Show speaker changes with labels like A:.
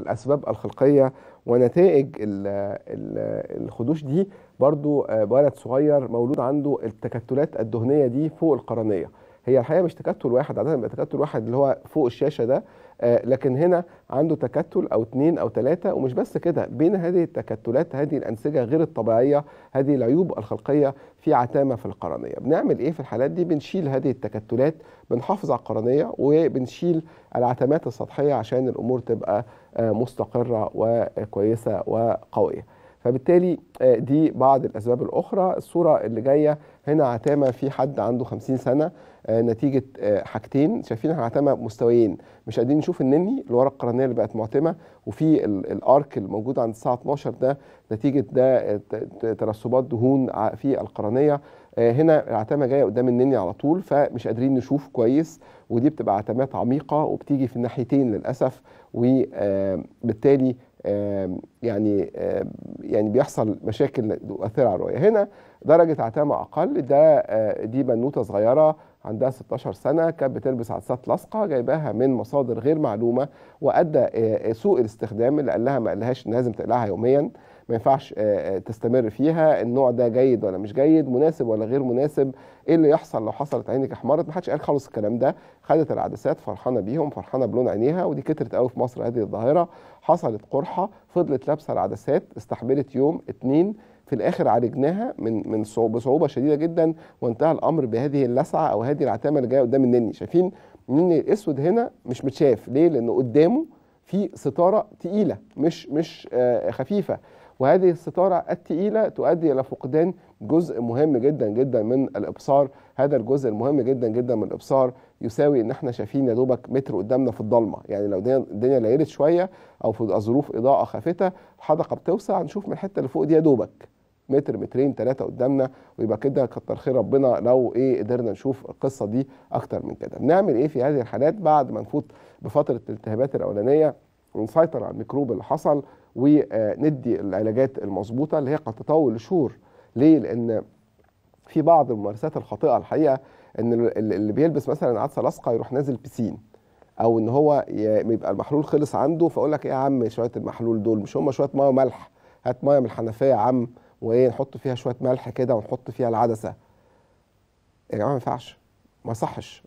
A: الأسباب الخلقية ونتائج الخدوش دي برضو ولد آه، صغير مولود عنده التكتلات الدهنية دي فوق القرنية هي الحقيقه مش تكتل واحد عاده بيبقى تكتل واحد اللي هو فوق الشاشه ده آه، لكن هنا عنده تكتل او اثنين او ثلاثه ومش بس كده بين هذه التكتلات هذه الانسجه غير الطبيعيه هذه العيوب الخلقيه في عتامه في القرنيه بنعمل ايه في الحالات دي بنشيل هذه التكتلات بنحافظ على القرنيه وبنشيل العتامات السطحيه عشان الامور تبقى آه، مستقره وكويسه وقويه فبالتالي آه، دي بعض الاسباب الاخرى الصوره اللي جايه هنا عتامه في حد عنده 50 سنه آه، نتيجه آه، حاجتين شايفين عتامه مستويين مش قادرين نشوف النني اللي ورا القرنيه اللي بقت معتمه وفي الارك الموجود عند الساعه 12 ده نتيجه ده ترسبات دهون في القرنيه هنا العتامه جايه قدام النني على طول فمش قادرين نشوف كويس ودي بتبقى عتامات عميقه وبتيجي في الناحيتين للاسف وبالتالي يعني آه، يعني بيحصل مشاكل مؤثره على الرؤيه هنا درجه عتامه اقل ده آه، دي بنوته صغيره عندها 16 سنه كانت بتلبس عدسات لاصقه جايباها من مصادر غير معلومه وادى آه، سوء الاستخدام اللي قال لها ما قالهاش ان لازم تقلعها يوميا ما ينفعش تستمر فيها النوع ده جيد ولا مش جيد مناسب ولا غير مناسب ايه اللي يحصل لو حصلت عينك احمرت ما حدش قال خالص الكلام ده خدت العدسات فرحانه بيهم فرحانه بلون عينيها ودي كترت قوي في مصر هذه الظاهره حصلت قرحه فضلت لابسه العدسات استحملت يوم اتنين في الاخر عالجناها من من صعوبه بصعوبه شديده جدا وانتهى الامر بهذه اللسعه او هذه العتامه اللي جايه قدام النني شايفين النني الاسود هنا مش متشاف ليه لانه قدامه في ستاره تقيله مش مش آه، خفيفه وهذه الستارة التقيلة تؤدي إلى فقدان جزء مهم جدا جدا من الإبصار هذا الجزء المهم جدا جدا من الإبصار يساوي إن احنا شايفين يا دوبك متر قدامنا في الضلمة يعني لو الدنيا ليلت شوية أو في ظروف إضاءة خافتة الحدقة بتوسع نشوف من الحتة اللي فوق دي يا دوبك متر مترين ثلاثة قدامنا ويبقى كده كتر خير ربنا لو ايه قدرنا نشوف القصة دي أكتر من كده. بنعمل ايه في هذه الحالات بعد ما نفوت بفترة الالتهابات الأولانية ونسيطر على الميكروب اللي حصل وندي العلاجات المظبوطه اللي هي قد تطول لشهور ليه؟ لان في بعض الممارسات الخاطئه الحقيقه ان اللي بيلبس مثلا عدسه لاصقه يروح نازل بسين او ان هو يبقى المحلول خلص عنده فاقول لك ايه يا عم شويه المحلول دول مش هم شويه ميه وملح هات ميه من الحنفيه يا عم وايه نحط فيها شويه ملح كده ونحط فيها العدسه يا جماعه ما ينفعش ما صحش